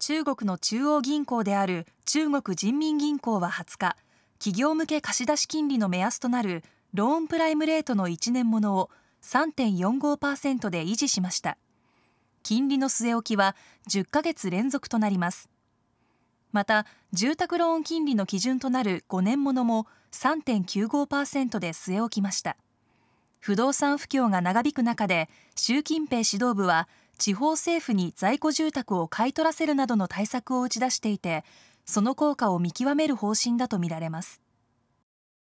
中国の中央銀行である中国人民銀行は20日、企業向け貸出金利の目安となるローンプライムレートの1年ものを3.45%で維持しました。金利の据え置きは10ヶ月連続となります。また、住宅ローン金利の基準となる5年ものも3.95%で据え置きました。不動産不況が長引く中で習近平指導部は地方政府に在庫住宅を買い取らせるなどの対策を打ち出していてその効果を見極める方針だとみられます。